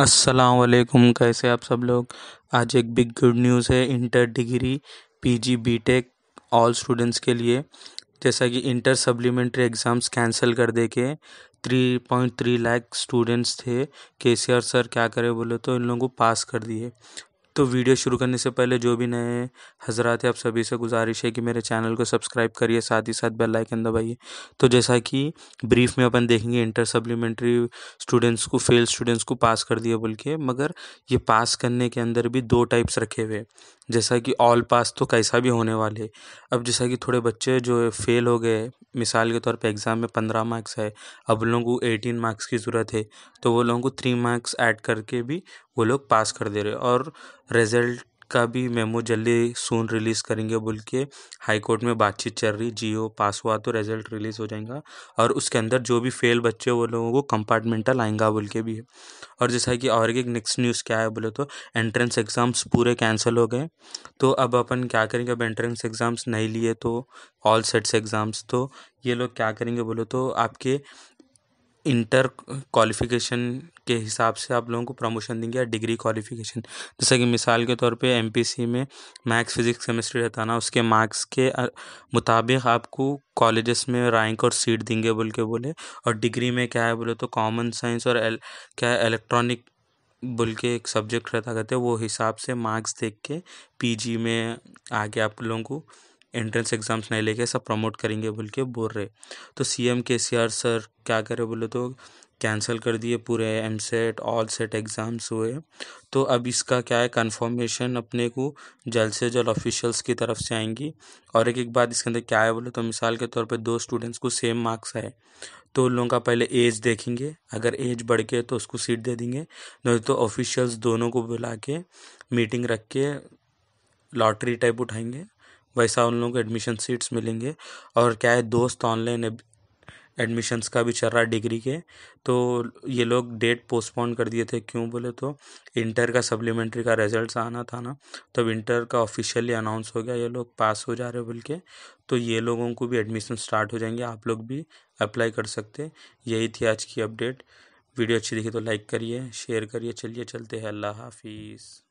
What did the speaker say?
अस्सलाम कैसे आप सब लोग आज एक बिग गुड न्यूज़ है inter degree PG BTech all students के लिए जैसा कि इंटर सप्लीमेंट्री एग्ज़ाम्स कैंसिल कर दे के three point three lakh students थे के सी आर सर क्या करे बोले तो इन लोगों को पास कर दिए तो वीडियो शुरू करने से पहले जो भी नए हजरात हैं आप सभी से गुजारिश है कि मेरे चैनल को सब्सक्राइब करिए साथ ही साथ बेल आइकन दबाइए तो जैसा कि ब्रीफ में अपन देखेंगे इंटर सप्लीमेंट्री स्टूडेंट्स को फेल स्टूडेंट्स को पास कर दिया बोल के मगर ये पास करने के अंदर भी दो टाइप्स रखे हुए जैसा कि ऑल पास तो कैसा भी होने वाले अब जैसा कि थोड़े बच्चे जो फ़ेल हो गए मिसाल के तौर पे एग्ज़ाम में पंद्रह मार्क्स है अब उन लोगों को एटीन मार्क्स की ज़रूरत है तो वो लोगों को थ्री मार्क्स ऐड करके भी वो लोग पास कर दे रहे और रिज़ल्ट का भी मेमो जल्दी सून रिलीज़ करेंगे बोल के हाई कोर्ट में बातचीत चल रही जियो पास हुआ तो रिजल्ट रिलीज़ हो जाएगा और उसके अंदर जो भी फेल बच्चे वो लोगों को कंपार्टमेंटल आएंगा बोल के भी है और जैसा कि और एक नेक्स्ट न्यूज़ क्या है बोले तो एंट्रेंस एग्ज़ाम्स पूरे कैंसिल हो गए तो अब अपन क्या करेंगे अब एंट्रेंस एग्ज़ाम्स नहीं लिए तो ऑल सेट्स एग्ज़ाम्स तो ये लोग क्या करेंगे बोलो तो आपके इंटर क्वालिफ़िकेशन के हिसाब से आप लोगों को प्रमोशन देंगे या डिग्री क्वालिफ़िकेशन जैसे कि मिसाल के तौर पे एमपीसी में मैथ्स फिजिक्स केमिस्ट्री रहता ना उसके मार्क्स के मुताबिक आपको कॉलेजेस में रैंक और सीट देंगे बोल के बोले और डिग्री में क्या है बोले तो कॉमन साइंस और एल, क्या है इलेक्ट्रॉनिक बोल के एक सब्जेक्ट रहता कहते वो हिसाब से मार्क्स देख के पी में आगे आप लोगों को एंट्रेंस एग्ज़ाम्स नहीं लेके सब प्रमोट करेंगे बोल के बोल रहे तो सी एम के सी आर सर क्या करे बोले तो कैंसिल कर दिए पूरे EAMCET all set exams हुए तो अब इसका क्या है कंफर्मेशन अपने को जल्द से जल्द ऑफिशियल्स की तरफ से आएंगी और एक एक बात इसके अंदर क्या है बोले तो मिसाल के तौर पे दो स्टूडेंट्स को सेम मार्क्स आए तो उन लोगों का पहले एज देखेंगे अगर एज बढ़ के तो उसको सीट दे देंगे नहीं तो ऑफिशियल्स दोनों को बुला के मीटिंग रख के लॉटरी टाइप उठाएंगे वैसा उन लोगों को एडमिशन सीट्स मिलेंगे और क्या है दोस्त ऑनलाइन एडमिशन्स का भी चल रहा है डिग्री के तो ये लोग डेट पोस्टपोन कर दिए थे क्यों बोले तो इंटर का सप्लीमेंट्री का रिजल्ट आना था ना तब तो इंटर का ऑफिशियली अनाउंस हो गया ये लोग पास हो जा रहे बोल के तो ये लोगों को भी एडमिशन स्टार्ट हो जाएंगे आप लोग भी अप्लाई कर सकते यही थी आज की अपडेट वीडियो अच्छी दिखी तो लाइक करिए शेयर करिए चलिए चलते हैं अल्लाह हाफिज़